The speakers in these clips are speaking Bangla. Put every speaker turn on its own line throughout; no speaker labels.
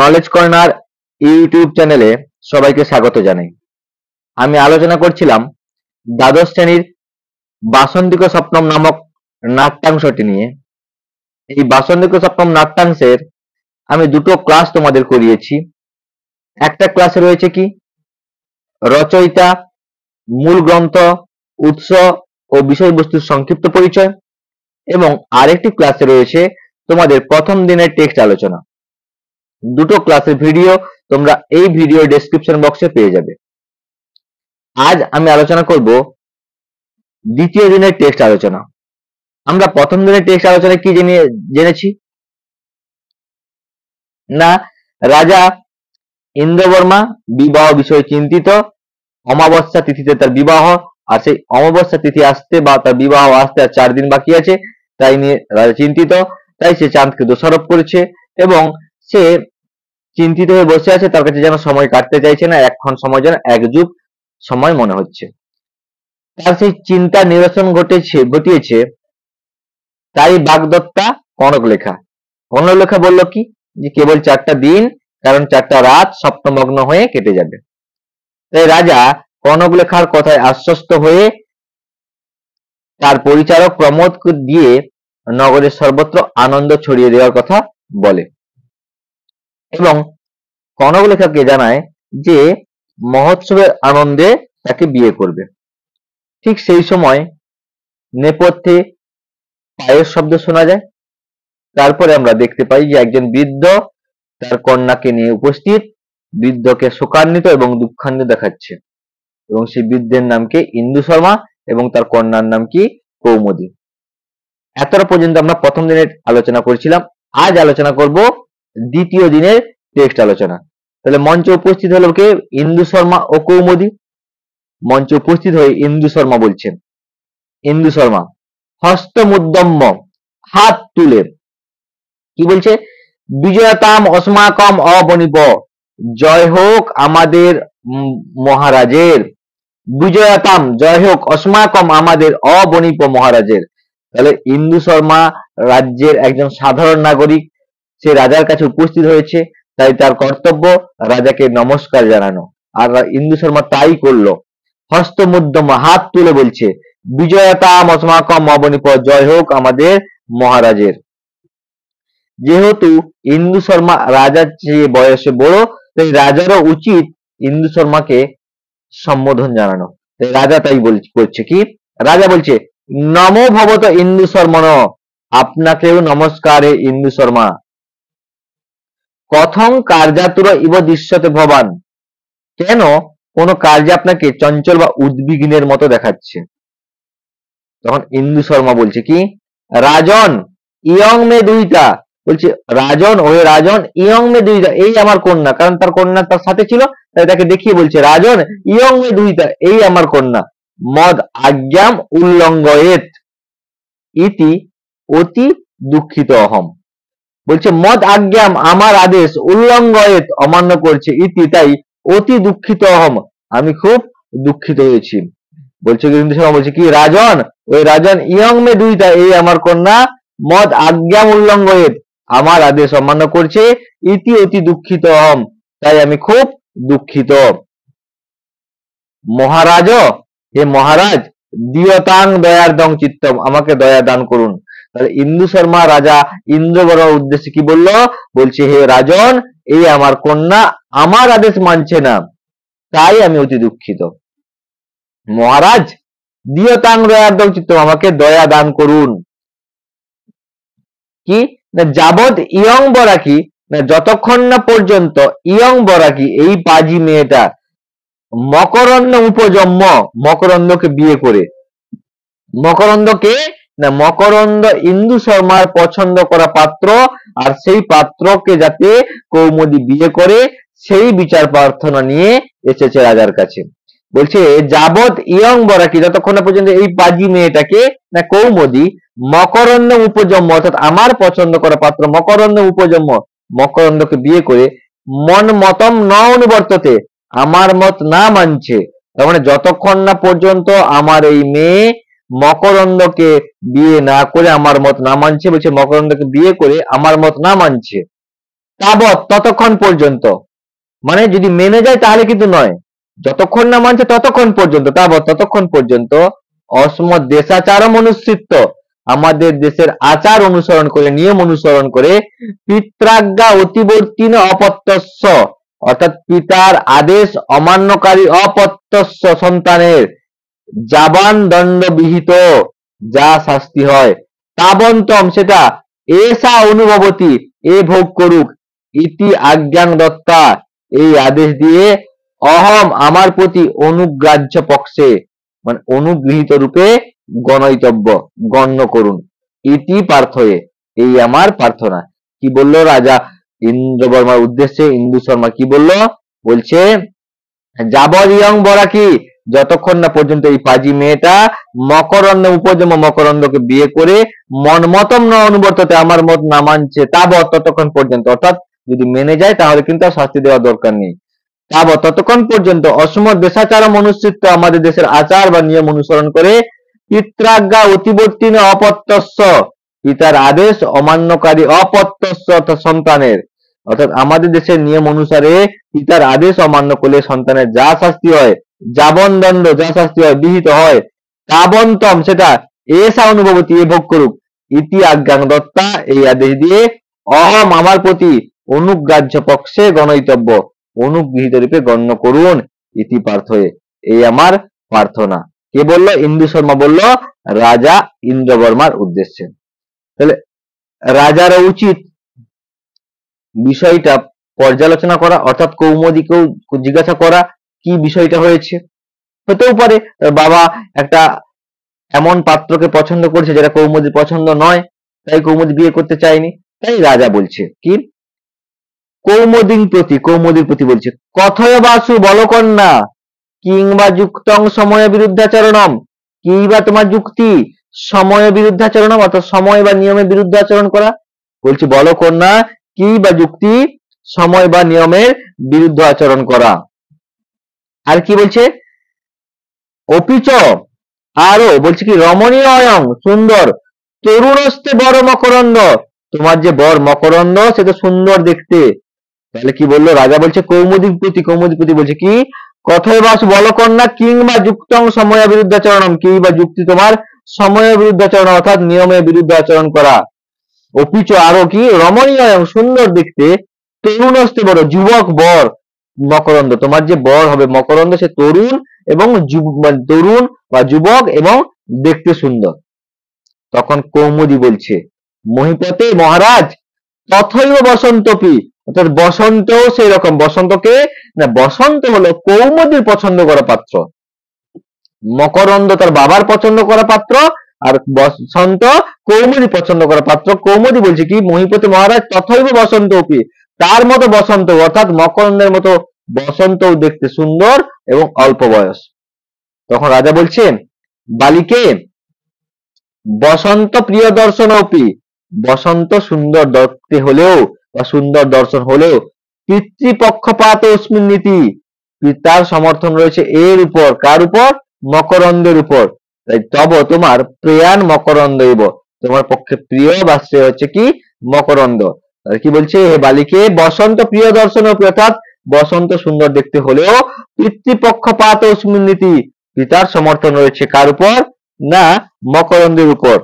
নলেজ কর্নার ইউটিউব চ্যানেলে সবাইকে স্বাগত জানাই আমি আলোচনা করছিলাম দ্বাদশ শ্রেণীর বাসন্তিক সপ্তম নামক নাট্যাংশটি নিয়ে এই বাসন্তিক সপ্তম নাট্যাংশের আমি দুটো ক্লাস তোমাদের করিয়েছি একটা ক্লাসে রয়েছে কি রচয়িতা মূল গ্রন্থ উৎস ও বিষয়বস্তুর সংক্ষিপ্ত পরিচয় এবং আরেকটি ক্লাসে রয়েছে তোমাদের প্রথম দিনের টেক্সট আলোচনা দুটো ক্লাসের ভিডিও তোমরা এই ভিডিও ডেসক্রিপশন বক্সে পেয়ে যাবে আজ আমি আলোচনা করব দ্বিতীয় দিনের টেক্সট আলোচনা আমরা প্রথম দিনের টেক্সট আলোচনা কি জেনে জেনেছি না রাজা ইন্দ্রবর্মা বিবাহ বিষয়ে চিন্তিত অমাবস্যা তিথিতে তার বিবাহ আর সেই অমাবস্যা তিথি আসতে বা তার বিবাহ আসতে আর চার দিন বাকি আছে তাই নিয়ে রাজা চিন্তিত তাই সে চাঁদকে দোষারোপ করেছে এবং সে চিন্তিত হয়ে বসে আছে তার কাছে যেন সময় কাটতে চাইছে না এখন সময় যেন একযুগ সময় মনে হচ্ছে তার সেই চিন্তা নিরসন ঘটেছে ঘটিয়েছে তাই বাগদত্তা কনক লেখা বলল কি যে কেবল চারটা দিন কারণ চারটা রাত স্বপ্নমগ্ন হয়ে কেটে যাবে তাই রাজা কনক লেখার কথায় আশ্বস্ত হয়ে তার পরিচারক প্রমোদ দিয়ে নগরের সর্বত্র আনন্দ ছড়িয়ে দেওয়ার কথা বলে এবং কর্ণলেখাকে জানায় যে মহোৎসবের আনন্দে তাকে বিয়ে করবে ঠিক সেই সময় নেপথ্যে পায়ের শব্দ শোনা যায় তারপরে আমরা দেখতে পাই যে একজন বৃদ্ধ তার কন্যাকে নিয়ে উপস্থিত বৃদ্ধকে শোকান্বিত এবং দুঃখান্বিত দেখাচ্ছে এবং সেই বৃদ্ধের নাম কি ইন্দু শর্মা এবং তার কন্যার নাম কি কৌমদী এতটা পর্যন্ত আমরা প্রথম দিনের আলোচনা করেছিলাম আজ আলোচনা করব দ্বিতীয় দিনের টেক্সট আলোচনা তাহলে মঞ্চে উপস্থিত হলো কে ইন্দু শর্মা ও কৌমদি মঞ্চে উপস্থিত হয়ে ইন্দু শর্মা বলছেন ইন্দু শর্মা হস্তমুদ্যম্য হাত তুলে কি বলছে বিজয়তাম অসমাকম অবনিব জয় হোক আমাদের মহারাজের বিজয়তাম জয় হোক অসমাকম আমাদের অবনিপ মহারাজের তাহলে ইন্দু শর্মা রাজ্যের একজন সাধারণ নাগরিক সে রাজার কাছে উপস্থিত হয়েছে তাই তার কর্তব্য রাজাকে নমস্কার জানানো আর ইন্দু শর্মা তাই করলো হস্তমধ্যম হাত তুলে বলছে বিজয়তাম অসমাকম অবনীপ জয় হোক আমাদের মহারাজের যেহেতু ইন্দু শর্মা রাজার চেয়ে বয়সে বড় তাই রাজারও উচিত ইন্দু শর্মাকে সম্বোধন জানানো তাই রাজা তাই করছে কি রাজা বলছে নমো ভবত ইন্দু শর্মন আপনাকেও নমস্কারে ইন্দু শর্মা কথং কার্যাতুর ইব দৃশ্যতে ভবান কেন কোন কার্য আপনাকে চঞ্চল বা উদ্বিগ্নের মতো দেখাচ্ছে তখন ইন্দু শর্মা বলছে কি রাজন ইয়ং মে দুইটা বলছে রাজন ও রাজন ইয়ং মে দুইটা এই আমার কন্যা কারণ তার কন্যা তার সাথে ছিল তাই তাকে দেখিয়ে বলছে রাজন ইয়ং মে দুইটা এই আমার কন্যা মদ আজ্ঞাম উল্লঙ্গয়েত ইতি অতি দুঃখিত অহম বলছে মদ আজ্ঞাম আমার আদেশ উল্লঙ্গয়েত অমান্য করছে ইতি তাই অতি দুঃখিত অহম আমি খুব দুঃখিত হয়েছি বলছে কিন্তু শর্মা বলছে কি রাজন ওই রাজন ইয়ং মে দুইটা এই আমার কন্যা মদ আজ্ঞাম উল্লঙ্গয়েত আমার আদেশ অমান্য করছে ইতি অতি দুঃখিত অহম তাই আমি খুব দুঃখিত মহারাজ হে মহারাজ দিয়তাং দয়ার দং চিত্তম আমাকে দয়া দান করুন তাহলে ইন্দু শর্মা রাজা ইন্দ্র বর্মার উদ্দেশ্যে কি বলল বলছে হে রাজন এই আমার কন্যা আমার আদেশ মানছে না তাই আমি অতি দুঃখিত মহারাজ দিয়তাং দয়ার্দম চিত্ত আমাকে দয়া দান করুন কি না যাবৎ ইয়ং বরাকি না যতক্ষণ না পর্যন্ত ইয়ং বরাকি এই পাজি মেয়েটা মকরন্দ উপজন্ম মকরন্দকে বিয়ে করে মকরন্দকে না মকরন্দ ইন্দু শর্মার পছন্দ করা পাত্র আর সেই পাত্রকে যাতে কৌমদি বিয়ে করে সেই বিচার প্রার্থনা নিয়ে এসেছে রাজার কাছে বলছে যাবৎ ইয়ং বরাকি যতক্ষণ পর্যন্ত এই পাজি মেয়েটাকে না কৌমদি মকরন্দ উপজম্ম অর্থাৎ আমার পছন্দ করা পাত্র মকরন্দ উপজম্ম মকরন্দকে বিয়ে করে মন মতম ন অনুবর্ততে আমার মত না মানছে তার মানে যতক্ষণ না পর্যন্ত আমার এই মেয়ে মকরন্দকে বিয়ে না করে আমার মত না মানছে বলছে মকরন্দকে বিয়ে করে আমার মত না মানছে তাবৎ ততক্ষণ পর্যন্ত মানে যদি মেনে যায় তাহলে কিন্তু নয় যতক্ষণ না মানছে ততক্ষণ পর্যন্ত তাবৎ ততক্ষণ পর্যন্ত অসম দেশাচার মনুষ্যত্ব আমাদের দেশের আচার অনুসরণ করে নিয়ম অনুসরণ করে পিত্রাজ্ঞা অতিবর্তীন অপত্যস্য অর্থাৎ পিতার আদেশ অমান্যকারী অপত্যস্য সন্তানের জাবান দণ্ড বিহিত যা শাস্তি হয় তাবন্তম সেটা এসা অনুভবতী এ ভোগ করুক ইতি আজ্ঞান দত্তা এই আদেশ দিয়ে অহম আমার প্রতি অনুগ্রাহ্য পক্ষে মানে অনুগৃহীত রূপে গণিতব্য গণ্য করুন ইতি পার্থয়ে এই আমার প্রার্থনা কি বলল রাজা ইন্দ্র বর্মার উদ্দেশ্যে ইন্দু শর্মা কি বলল বলছে যাবরিয়ং বরা কি যতক্ষণ না পর্যন্ত এই পাজি মেয়েটা মকরন্দ উপজম মকরন্দকে বিয়ে করে মনমতম না অনুবর্ততে আমার মত না মানছে তাব ততক্ষণ পর্যন্ত অর্থাৎ যদি মেনে যায় তাহলে কিন্তু আর শাস্তি দেওয়া দরকার নেই তাব ততক্ষণ পর্যন্ত অসম দেশাচারম অনুষ্ঠিত আমাদের দেশের আচার বা নিয়ম অনুসরণ করে পিত্রাজ্ঞা অতিবর্তী অপত্যস্য পিতার আদেশ অমান্যকারী অপত্যস্য অর্থাৎ সন্তানের অর্থাৎ আমাদের দেশের নিয়ম অনুসারে পিতার আদেশ অমান্য করলে সন্তানের যা শাস্তি হয় যাবন দণ্ড যা শাস্তি হয় বিহিত হয় তাবন্তম সেটা এসা অনুভবতি এ ভোগ করুক ইতি আজ্ঞান দত্তা এই আদেশ দিয়ে অহম আমার প্রতি অনুগ্রাহ্য পক্ষে গণয়িতব্য অনুগৃহীত রূপে গণ্য করুন ইতি পার্থ এই আমার প্রার্থনা কে বলল ইন্দু শর্মা বলল রাজা ইন্দ্রবর্মার উদ্দেশ্যে তাহলে রাজার উচিত বিষয়টা পর্যালোচনা করা অর্থাৎ কৌমদিকেও জিজ্ঞাসা করা কি বিষয়টা হয়েছে হতেও পারে বাবা একটা এমন পাত্রকে পছন্দ করছে যেটা কৌমুদির পছন্দ নয় তাই কৌমুদি বিয়ে করতে চায়নি তাই রাজা বলছে কি কৌমদিন প্রতি কৌমদির প্রতি বলছে কথয় বাসু বল কন্যা কিংবা যুক্তং সময় বিরুদ্ধাচরণম কি বা তোমার যুক্তি সময় বিরুদ্ধাচরণম অর্থাৎ সময় বা নিয়মের বিরুদ্ধে আচরণ করা বলছি বল কন্যা কি বা যুক্তি সময় বা নিয়মের বিরুদ্ধ আচরণ করা আর কি বলছে অপিচ আরো বলছে কি রমণীয় অয়ং সুন্দর তরুণ তরুণস্তে বড় মকরন্দ তোমার যে বর মকরন্দ সেটা সুন্দর দেখতে তাহলে কি বললো রাজা বলছে কৌমুদীপতি কৌমুদীপতি বলছে কি কথায় বাস বল কন্যা কিংবা যুক্ত সময়ের সময় আচরণ কি বা যুক্তি তোমার সময়ের সময় আচরণ অর্থাৎ নিয়মের বিরুদ্ধে আচরণ করা অপিচ আরো কি রমণীয় সুন্দর দেখতে তরুণ তরুণস্তে বড় যুবক বর মকরন্দ তোমার যে বর হবে মকরন্দ সে তরুণ এবং মানে তরুণ বা যুবক এবং দেখতে সুন্দর তখন কৌমুদি বলছে মহিপতে মহারাজ তথৈব বসন্তপি অর্থাৎ বসন্ত সেই রকম বসন্তকে না বসন্ত হলো কৌমুদির পছন্দ করা পাত্র মকরন্দ তার বাবার পছন্দ করা পাত্র আর বসন্ত কৌমুদি পছন্দ করা পাত্র কৌমুদি বলছে কি মহিপতি মহারাজ তথৈব বসন্ত অপি তার মতো বসন্ত অর্থাৎ মকরন্দের মতো বসন্ত দেখতে সুন্দর এবং অল্প বয়স তখন রাজা বলছেন বালিকে বসন্ত প্রিয় দর্শন অপি বসন্ত সুন্দর দেখতে হলেও বা সুন্দর দর্শন হলেও পিতৃপক্ষপাত অস্মিন নীতি পিতার সমর্থন রয়েছে এর উপর কার উপর মকরন্দের উপর তাই তব তোমার প্রেয়ান মকরন্দ তোমার পক্ষে প্রিয় বা শ্রেয় হচ্ছে কি মকরন্দ কি বলছে হে বালিকে বসন্ত প্রিয় দর্শন অর্থাৎ বসন্ত সুন্দর দেখতে হলেও পিতৃপক্ষপাত ও স্মৃতি পিতার সমর্থন রয়েছে কার উপর না মকরন্দের উপর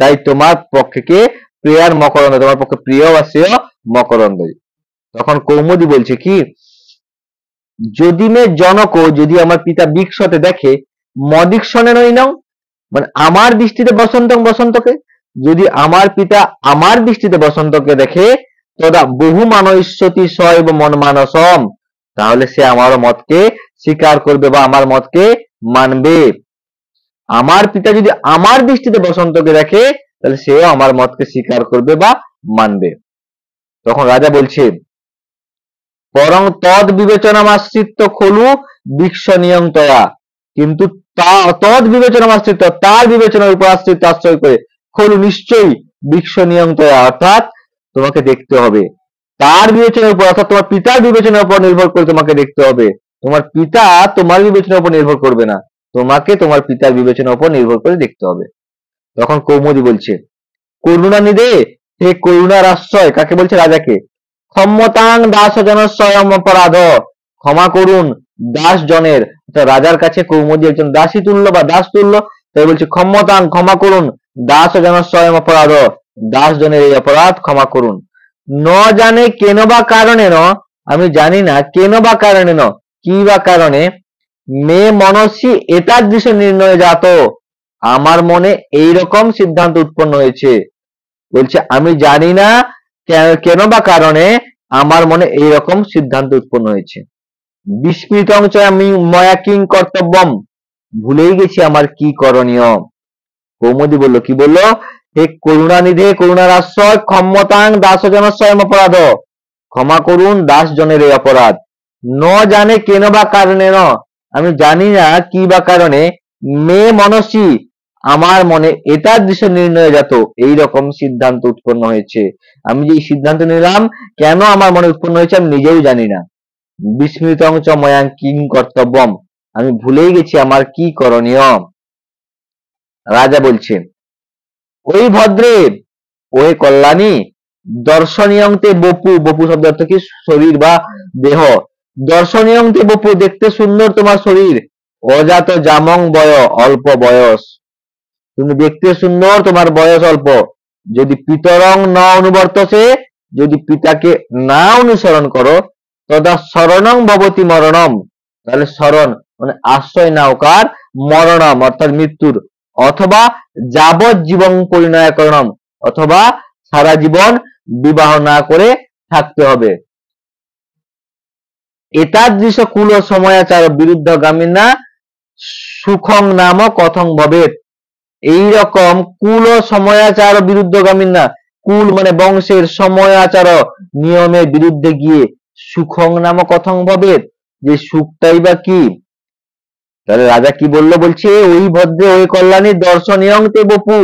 তাই তোমার পক্ষে কে প্রিয়ার মকরন্দ তোমার পক্ষে প্রিয় বা শ্রেয় মকরন্দ তখন কৌমুদি বলছে কি যদি মে জনক যদি আমার পিতা বিক্ষতে দেখে মদিক্ষণের ওই নাও মানে আমার দৃষ্টিতে বসন্ত বসন্তকে যদি আমার পিতা আমার দৃষ্টিতে বসন্তকে দেখে তদা বহু মানসতি সব মন মানসম তাহলে সে আমার মতকে স্বীকার করবে বা আমার মতকে মানবে আমার পিতা যদি আমার দৃষ্টিতে বসন্তকে দেখে তাহলে সেও আমার মতকে স্বীকার করবে বা মানবে তখন রাজা বলছে পরং তদ বিবেচনা বিবেচনামাশ্রিত খলু বিক্ষ তয়া কিন্তু তদ বিবেচনা বিবেচনামাশ্রিত তার বিবেচনার উপর আশ্রিত আশ্রয় করে এক্ষুনি নিশ্চয়ই বিশ্ব বিক্ষণীয়ন্তয়া অর্থাৎ তোমাকে দেখতে হবে তার বিবেচনার উপর অর্থাৎ তোমার পিতার বিবেচনার উপর নির্ভর করে তোমাকে দেখতে হবে তোমার পিতা তোমার বিবেচনার উপর নির্ভর করবে না তোমাকে তোমার পিতার বিবেচনার উপর নির্ভর করে দেখতে হবে তখন কৌমদি বলছে করুণা নিদে হে করুণার আশ্রয় কাকে বলছে রাজাকে ক্ষমতান দাস স্বয়ং অপরাধ ক্ষমা করুন দাস জনের রাজার কাছে কৌমদি একজন দাসী তুল্য বা দাস তুল্য তাই বলছে ক্ষমতান ক্ষমা করুন দাস যেন স্বয়ং অপরাধ দাস জনের এই অপরাধ ক্ষমা করুন ন জানে কেন বা কারণে ন আমি জানি না কেন বা কারণে ন কি বা কারণে মে মনসি এটার দৃশ্য নির্ণয়ে জাত আমার মনে এই রকম সিদ্ধান্ত উৎপন্ন হয়েছে বলছে আমি জানি না কেন বা কারণে আমার মনে এই রকম সিদ্ধান্ত উৎপন্ন হয়েছে বিস্মৃত আমি ময়া কিং কর্তব্যম ভুলেই গেছি আমার কি করণীয় কৌমুদি বললো কি বললো হে করুণানিধে করুণার আশ্রয় ক্ষমতাং দাসজন স্বয়ং অপরাধ ক্ষমা করুন জনের এই অপরাধ ন জানে কেন বা কারণে ন আমি জানি না কি বা কারণে মে মনসি আমার মনে এটার দৃশ্য নির্ণয় জাত এই রকম সিদ্ধান্ত উৎপন্ন হয়েছে আমি যে সিদ্ধান্ত নিলাম কেন আমার মনে উৎপন্ন হয়েছে আমি নিজেও জানি না বিস্মৃত অংশ ময়াং কিং কর্তব্যম আমি ভুলেই গেছি আমার কি করণীয় রাজা বলছেন ওই ভদ্রের ওহে কল্যাণী দর্শনীয়ংতে বপু বপু শব্দ অর্থ কি শরীর বা দেহ দর্শনীয়ংতে বপু দেখতে সুন্দর তোমার শরীর অজাত জামং বয় অল্প বয়স তুমি দেখতে সুন্দর তোমার বয়স অল্প যদি পিতরং না অনুবর্ত সে যদি পিতাকে না অনুসরণ করো তদা শরণং ভবতী মরণম তাহলে শরণ মানে আশ্রয় নাওকার মরণম অর্থাৎ মৃত্যুর অথবা যাবজ্জীবন পরিণয়করণম অথবা সারা জীবন বিবাহ না করে থাকতে হবে এতাদৃশ কুল সময়াচার বিরুদ্ধগামী না সুখং নাম কথং ভবেত কুল সময়াচার বিরুদ্ধ গামিনা কুল মানে বংশের সময়াচার নিয়মের বিরুদ্ধে গিয়ে সুখং নাম কথং ভবেত যে সুখটাই বা কি তাহলে রাজা কি বললো বলছে ওই ভদ্রে ওই কল্যাণী দর্শনীয়ং তে বপু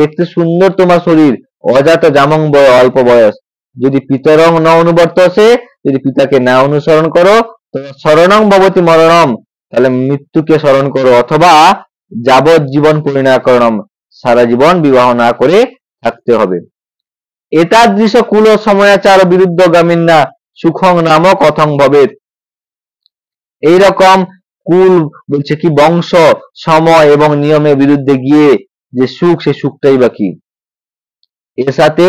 দেখতে সুন্দর তোমার শরীর অজাত জামং বয় অল্প বয়স যদি পিতরং ন অনুবর্ত আসে যদি পিতাকে না অনুসরণ করো শরণং ভবতী মরণম তাহলে মৃত্যুকে স্মরণ করো অথবা যাবত জীবন পরিণাকরণম সারা জীবন বিবাহ না করে থাকতে হবে এতাদৃশ কুল সময়াচার বিরুদ্ধ গামীন সুখং নাম কথং ভবে এইরকম কুল বলছে কি বংশ সময় এবং নিয়মের বিরুদ্ধে গিয়ে যে সুখ সে সুখটাই বাকি এর সাথে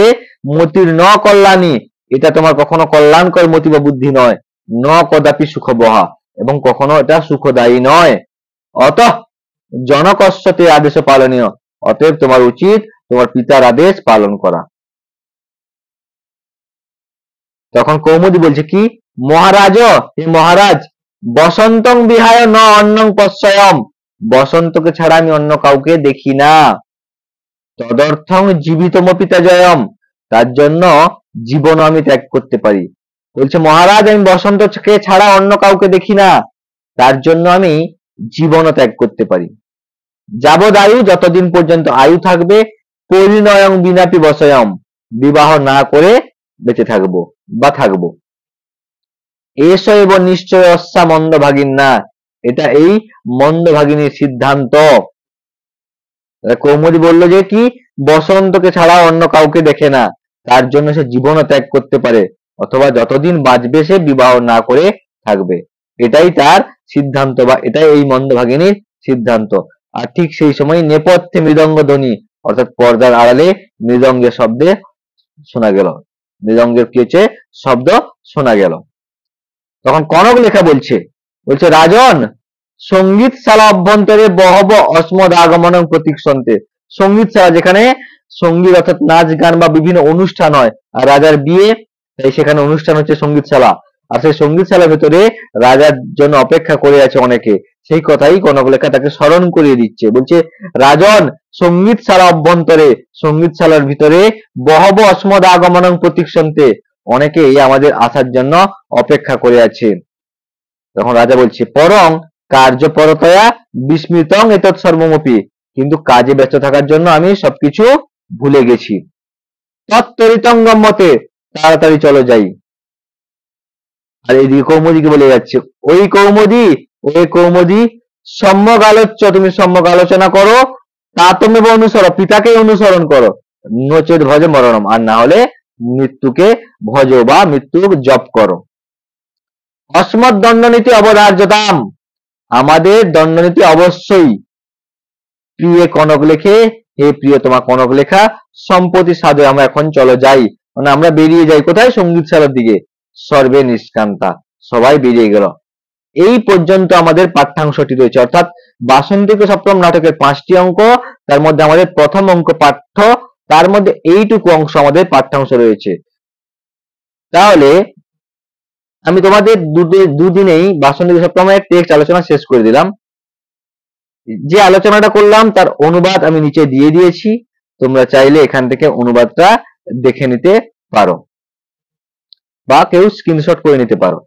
মতির ন কল্যাণী এটা তোমার কখনো কল্যাণকর মতি বা বুদ্ধি নয় ন কদাপি সুখ বহা এবং কখনো এটা সুখদায়ী নয় অত জনকষ্টতে আদেশ পালনীয় অতএব তোমার উচিত তোমার পিতার আদেশ পালন করা তখন কৌমুদি বলছে কি মহারাজ হে মহারাজ বসন্তং বিহায় ন অন্যং পশ্চয়ম বসন্তকে ছাড়া আমি অন্য কাউকে দেখি না তদর্থং জীবিতমপি জয়ম তার জন্য জীবন আমি ত্যাগ করতে পারি বলছে মহারাজ আমি বসন্তকে ছাড়া অন্য কাউকে দেখি না তার জন্য আমি জীবনও ত্যাগ করতে পারি যাবদ আয়ু যতদিন পর্যন্ত আয়ু থাকবে পরিণয়ং বিনাপি বসয়ম বিবাহ না করে বেঁচে থাকবো বা থাকবো এসব নিশ্চয় অস্যা মন্দ না এটা এই মন্দ ভাগিনীর সিদ্ধান্ত কৌমুদি বললো যে কি বসন্তকে ছাড়া অন্য কাউকে দেখে না তার জন্য সে জীবনও ত্যাগ করতে পারে অথবা যতদিন বাঁচবে সে বিবাহ না করে থাকবে এটাই তার সিদ্ধান্ত বা এটাই এই মন্দ ভাগিনীর সিদ্ধান্ত আর ঠিক সেই সময় নেপথ্যে মৃদঙ্গ ধ্বনি অর্থাৎ পর্দার আড়ালে মৃদঙ্গের শব্দে শোনা গেল মৃদঙ্গের কি হচ্ছে শব্দ শোনা গেল তখন কনক লেখা বলছে বলছে রাজন সঙ্গীত শালা অভ্যন্তরে বহব অস্মদ আগমন প্রতীক সন্তে সঙ্গীত শালা যেখানে সঙ্গীত অর্থাৎ নাচ গান বা বিভিন্ন অনুষ্ঠান হয় আর রাজার বিয়ে তাই সেখানে অনুষ্ঠান হচ্ছে সঙ্গীতশালা আর সেই সঙ্গীতশালার ভেতরে রাজার জন্য অপেক্ষা করে আছে অনেকে সেই কথাই কনক লেখা তাকে স্মরণ করিয়ে দিচ্ছে বলছে রাজন সঙ্গীতশালা অভ্যন্তরে সঙ্গীতশালার ভিতরে বহব অস্মদ আগমন প্রতীক সন্তে অনেকেই আমাদের আসার জন্য অপেক্ষা করে আছে তখন রাজা বলছে পরং কার্যপরতয়া বিস্মৃতং এত সর্বমপি কিন্তু কাজে ব্যস্ত থাকার জন্য আমি সবকিছু ভুলে গেছি তত্তরিতঙ্গম মতে তাড়াতাড়ি চলো যাই আর এদিকে কৌমদিকে বলে যাচ্ছে ওই কৌমদি ওই কৌমদি সম্যক আলোচ্য তুমি সম্যক আলোচনা করো তা তুমি অনুসরণ পিতাকে অনুসরণ করো নচেত ভজে মরণম আর না হলে মৃত্যুকে ভজ বা মৃত্যু জপ করো অসমত দণ্ডনীতি অবধার্যতাম আমাদের দণ্ডনীতি অবশ্যই প্রিয় কনক লেখে হে প্রিয় তোমার কনক লেখা সম্পত্তি সাধে আমরা এখন চলো যাই মানে আমরা বেরিয়ে যাই কোথায় সঙ্গীত শালার দিকে সর্বে নিষ্কান্তা সবাই বেরিয়ে গেল এই পর্যন্ত আমাদের পাঠ্যাংশটি রয়েছে অর্থাৎ বাসন্তিক সপ্তম নাটকের পাঁচটি অঙ্ক তার মধ্যে আমাদের প্রথম অঙ্ক পাঠ্য তার মধ্যে এইটুকু অংশ আমাদের পাঠ্যাংশ রয়েছে তাহলে আমি তোমাদের দুদিনেই বাসন্তী সপ্তমের টেক্সট আলোচনা শেষ করে দিলাম যে আলোচনাটা করলাম তার অনুবাদ আমি নিচে দিয়ে দিয়েছি তোমরা চাইলে এখান থেকে অনুবাদটা দেখে নিতে পারো বা কেউ স্ক্রিনশট করে নিতে পারো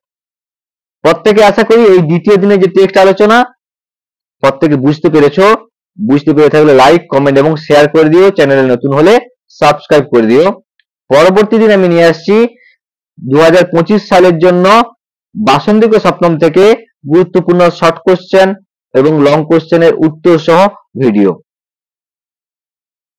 প্রত্যেকে আশা করি এই দ্বিতীয় দিনে যে টেক্সট আলোচনা প্রত্যেকে বুঝতে পেরেছো বুঝতে পেরে থাকলে লাইক কমেন্ট এবং শেয়ার করে দিও চ্যানেলে নতুন হলে সাবস্ক্রাইব করে দিও পরবর্তী দিন আমি নিয়ে আসছি দু সালের জন্য বাসন্তিক সপ্তম থেকে গুরুত্বপূর্ণ শর্ট কোশ্চেন এবং লং কোশ্চেনের উত্তর সহ ভিডিও